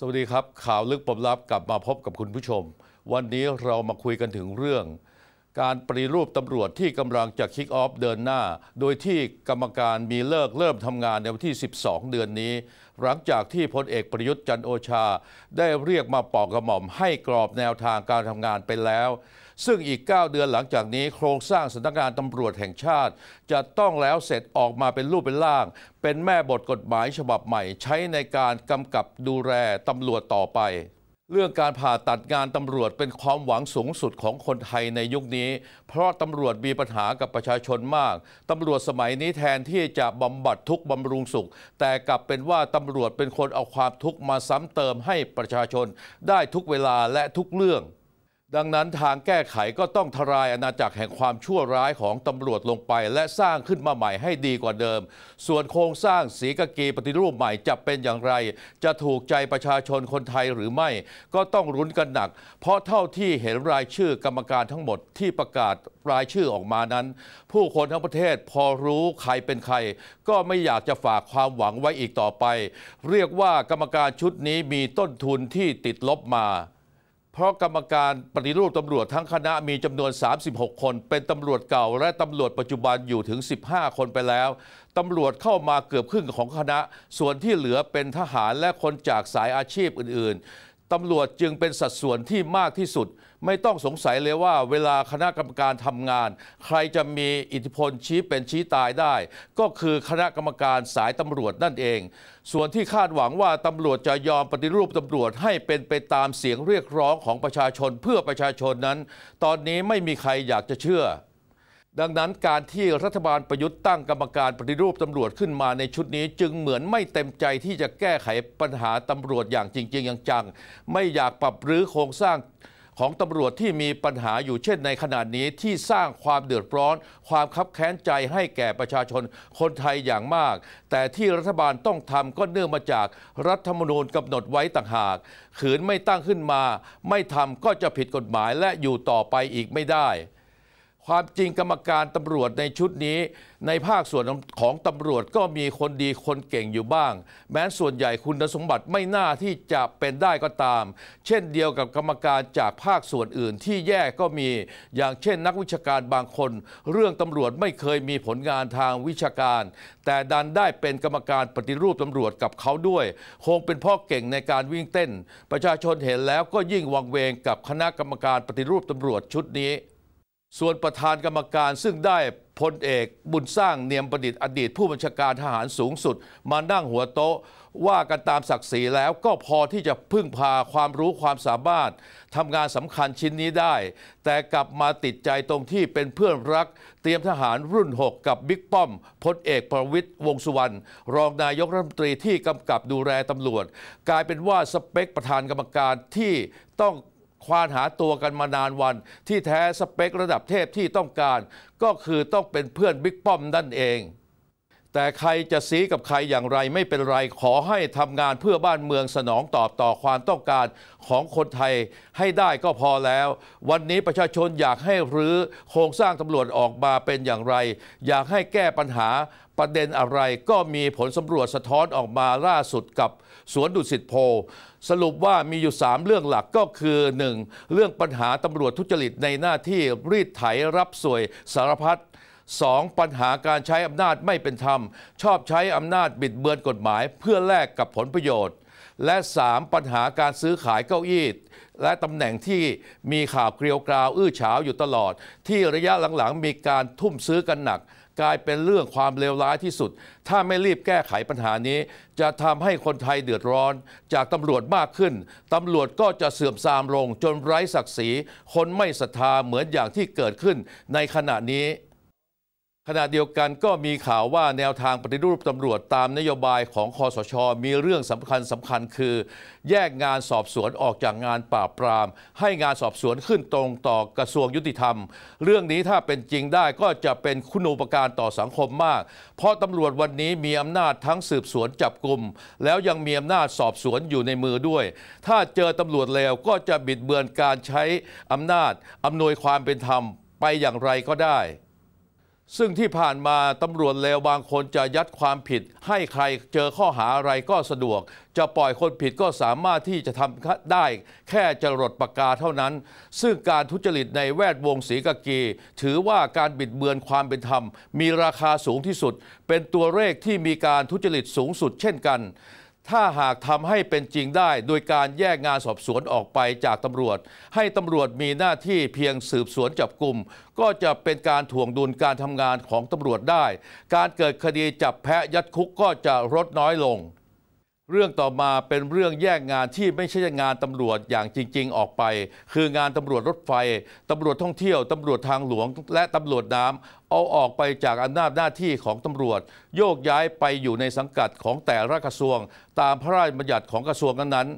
สวัสดีครับ ข่าวลึกปมลับกลับมาพบกับคุณผู้ชม วันนี้เรามาคุยกันถึงเรื่องการปริรูปตำรวจที่กำลังจะคิกออฟเดินหน้า โดยที่กรรมการมีเลิกเริ่มทำงานในวันที่ 12 เดือนนี้ หลังจากที่พลเอกประยุทธ์จันโอชา ได้เรียกมาปอกกระหม่อมให้กรอบแนวทางการทำงานไปแล้ว ซึ่งอีก 9 เดือนหลังจากนี้ โครงสร้างสำนักงานตำรวจแห่งชาติ จะต้องแล้วเสร็จออกมาเป็นรูปเป็นร่าง เป็นแม่บทกฎหมายฉบับใหม่ใช้ในการกำกับดูแลตำรวจต่อไปเรื่องการผ่าตัดงานตำรวจเป็นความหวังสูงสุดของคนไทยในยุคนี้ เพราะตำรวจมีปัญหากับประชาชนมากตำรวจสมัยนี้แทนที่จะบำบัดทุกบำรุงสุข แต่กลับเป็นว่าตำรวจเป็นคนเอาความทุกข์มาซ้ำเติมให้ประชาชนได้ทุกเวลาและทุกเรื่องดังนั้นทางแก้ไขก็ต้องทลายอาณาจักรแห่งความชั่วร้ายของตำรวจลงไป และสร้างขึ้นมาใหม่ให้ดีกว่าเดิม ส่วนโครงสร้างสีกะกีปฏิรูปใหม่จะเป็นอย่างไร จะถูกใจประชาชนคนไทยหรือไม่ ก็ต้องรุนกันหนัก เพราะเท่าที่เห็นรายชื่อกรรมการทั้งหมดที่ประกาศรายชื่อออกมานั้น ผู้คนทั้งประเทศพอรู้ใครเป็นใคร ก็ไม่อยากจะฝากความหวังไว้อีกต่อไป เรียกว่ากรรมการชุดนี้มีต้นทุนที่ติดลบมาเพราะกรรมการปฏิรูปตำรวจทั้งคณะมีจำนวน 36 คน เป็นตำรวจเก่า และตำรวจปัจจุบันอยู่ถึง 15 คนไปแล้ว ตำรวจเข้ามาเกือบครึ่งของคณะ ส่วนที่เหลือเป็นทหารและคนจากสายอาชีพอื่นตำรวจจึงเป็นสัดส่วนที่มากที่สุด ไม่ต้องสงสัยเลยว่า เวลาคณะกรรมการทำงาน ใครจะมีอิทธิพลชี้เป็นชี้ตายได้ ก็คือคณะกรรมการสายตำรวจนั่นเอง ส่วนที่คาดหวังว่าตำรวจจะยอมปฏิรูปตำรวจให้เป็นไปตามเสียงเรียกร้องของประชาชนเพื่อประชาชนนั้น ตอนนี้ไม่มีใครอยากจะเชื่อดังนั้นการที่รัฐบาลประยุทธ์ตั้งกรรมการปฏิรูปตำรวจขึ้นมาในชุดนี้จึงเหมือนไม่เต็มใจที่จะแก้ไขปัญหาตำรวจอย่างจริงๆอย่างจัง ไม่อยากปรับรื้อโครงสร้าง ของตำรวจที่มีปัญหาอยู่เช่นในขณะนี้ที่สร้างความเดือดร้อน ความคับแค้นใจให้แก่ประชาชนคนไทยอย่างมาก แต่ที่รัฐบาลต้องทำก็เนื่องมาจากรัฐธรรมนูญกำหนดไว้ต่างหากขืนไม่ตั้งขึ้นมา ไม่ทำก็จะผิดกฎหมายและอยู่ต่อไปอีกไม่ได้ความจริงกรรมการตำรวจในชุดนี้ ในภาคส่วนของตำรวจก็มีคนดีคนเก่งอยู่บ้าง แม้ส่วนใหญ่คุณสมบัติไม่น่าที่จะเป็นได้ก็ตาม เช่นเดียวกับกรรมการจากภาคส่วนอื่นที่แย่ก็มีอย่างเช่นนักวิชาการบางคน เรื่องตำรวจไม่เคยมีผลงานทางวิชาการ แต่ดันได้เป็นกรรมการปฏิรูปตำรวจกับเขาด้วย คงเป็นพ่อเก่งในการวิ่งเต้น ประชาชนเห็นแล้วก็ยิ่งวังเวงกับคณะกรรมการปฏิรูปตำรวจชุดนี้ส่วนประธานกรรมการซึ่งได้พลเอกบุญสร้างเนียมประดิษฐ์อดีตผู้บัญชาการทหารสูงสุดมานั่งหัวโต๊ะ ว่ากันตามศักดิ์ศรีแล้วก็พอที่จะพึ่งพาความรู้ความสามารถทำงานสำคัญชิ้นนี้ได้ แต่กลับมาติดใจตรงที่เป็นเพื่อนรัก เตรียมทหารรุ่น 6 กับบิ๊กป้อมพลเอกประวิทย์วงสุวรรณรองนายกรัฐมนตรีที่กำกับดูแลตำรวจ กลายเป็นว่าสเปคประธานกรรมการที่ต้องควานหาตัวกันมานานวัน ที่แท้สเปคระดับเทพที่ต้องการ ก็คือต้องเป็นเพื่อนบิ๊กป้อมนั่นเองแต่ใครจะซีกับใครอย่างไรไม่เป็นไรขอให้ทำงานเพื่อบ้านเมืองสนองตอบต่อความต้องการของคนไทย ให้ได้ก็พอแล้ว วันนี้ประชาชนอยากให้รื้อโครงสร้างตำรวจออกมาเป็นอย่างไร อยากให้แก้ปัญหาประเด็นอะไรก็มีผลสำรวจสะท้อนออกมาล่าสุดกับสวนดุสิตโพสรุปว่ามีอยู่ 3 เรื่องหลักก็คือ 1. เรื่องปัญหาตำรวจทุจริตในหน้าที่รีดไถรับสวยสารพัด 2. ปัญหาการใช้อำนาจไม่เป็นธรรม ชอบใช้อำนาจบิดเบือนกฎหมาย เพื่อแลกกับผลประโยชน์ และ 3. ปัญหาการซื้อขายเก้าอี้และตำแหน่งที่มีข่าวเกลียวกราวอื้อฉาวอยู่ตลอด ที่ระยะหลังๆ มีการทุ่มซื้อกันหนัก กลายเป็นเรื่องความเลวร้ายที่สุด ถ้าไม่รีบแก้ไขปัญหานี้ จะทำให้คนไทยเดือดร้อนจากตำรวจมากขึ้นตำรวจก็จะเสื่อมทรามลง จนไร้ศักดิ์ศรีคนไม่ศรัทธาเหมือนอย่างที่เกิดขึ้นในขณะนี้ขณะเดียวกันก็มีข่าวว่าแนวทางปฏิรูปตำรวจตามนโยบายของคอสช มีเรื่องสำคัญสำคัญคือ แยกงานสอบสวนออกจากงานปราบปราม ให้งานสอบสวนขึ้นตรงต่อกระทรวงยุติธรรม เรื่องนี้ถ้าเป็นจริงได้ก็จะเป็นคุณูปการต่อสังคมมาก เพราะตำรวจวันนี้มีอำนาจทั้งสืบสวนจับกลุ่มแล้วยังมีอำนาจสอบสวนอยู่ในมือด้วย ถ้าเจอตำรวจแล้วก็จะบิดเบือนการใช้อำนาจอำนวยความเป็นธรรมไปอย่างไรก็ได้ซึ่งที่ผ่านมาตำรวจเลวบางคนจะยัดความผิด ให้ใครเจอข้อหาอะไรก็สะดวก จะปล่อยคนผิดก็สามารถที่จะทำได้ แค่จรดปากกาเท่านั้น ซึ่งการทุจริตในแวดวงศรีกากี ถือว่าการบิดเบือนความเป็นธรรม มีราคาสูงที่สุด เป็นตัวเลขที่มีการทุจริตสูงสุดเช่นกันถ้าหากทำให้เป็นจริงได้ โดยการแยกงานสอบสวนออกไปจากตำรวจ ให้ตำรวจมีหน้าที่เพียงสืบสวนจับกลุ่ม ก็จะเป็นการถ่วงดุลการทำงานของตำรวจได้ การเกิดคดีจับแพะยัดคุกก็จะลดน้อยลงเรื่องต่อมาเป็นเรื่องแยกงานที่ไม่ใช่งานตำรวจอย่างจริง ๆ ออกไป คืองานตำรวจรถไฟตำรวจท่องเที่ยว ตำรวจทางหลวง และตำรวจน้ำเอาออกไปจากอำนาจหน้าที่ของตำรวจ โยกย้ายไปอยู่ในสังกัดของแต่ละกระทรวง ตามพระราชบัญญัติของกระทรวงนั้น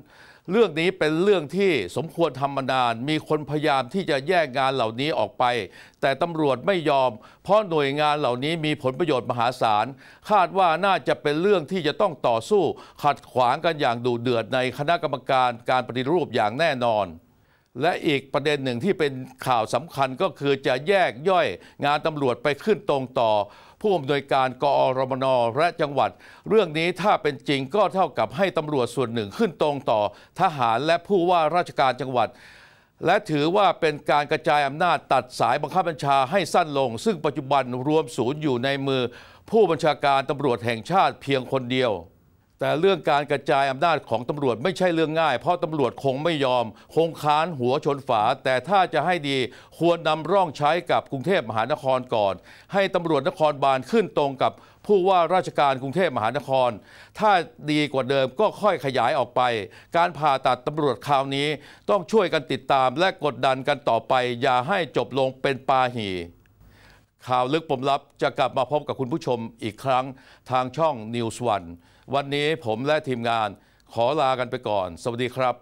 เรื่องนี้เป็นเรื่องที่สมควรทำมานานมีคนพยายามที่จะแยกงานเหล่านี้ออกไป แต่ตำรวจไม่ยอม เพราะหน่วยงานเหล่านี้มีผลประโยชน์มหาศาลคาดว่าน่าจะเป็นเรื่องที่จะต้องต่อสู้ ขัดขวางกันอย่างดุเดือดในคณะกรรมการการปฏิรูปอย่างแน่นอน และอีกประเด็นหนึ่งที่เป็นข่าวสำคัญก็คือจะแยกย่อยงานตำรวจไปขึ้นตรงต่อผู้อำนวยการกอ รมนและจังหวัด เรื่องนี้ถ้าเป็นจริงก็เท่ากับให้ตำรวจส่วนหนึ่งขึ้นตรงต่อ ทหารและผู้ว่าราชการจังหวัด และถือว่าเป็นการกระจายอำนาจตัดสายบังคับบัญชาให้สั้นลง ซึ่งปัจจุบันรวมศูนย์อยู่ในมือ ผู้บัญชาการตำรวจแห่งชาติเพียงคนเดียวแต่เรื่องการกระจายอำนาจของตำรวจไม่ใช่เรื่องง่าย เพราะตำรวจคงไม่ยอมคงค้านหัวชนฝา แต่ถ้าจะให้ดีควรนำร่องใช้กับกรุงเทพมหานครก่อน ให้ตำรวจนครบาลขึ้นตรงกับ ผู้ว่าราชการกรุงเทพมหานคร ถ้าดีกว่าเดิมก็ค่อยขยายออกไป การผ่าตัดตำรวจคราวนี้ต้องช่วยกันติดตาม และกดดันกันต่อไปอย่าให้จบลงเป็นปาหีข่าวลึกปมลับจะกลับมาพบกับคุณผู้ชมอีกครั้งทางช่อง News วันวันนี้ผมและทีมงานขอลากันไปก่อนสวัสดีครับ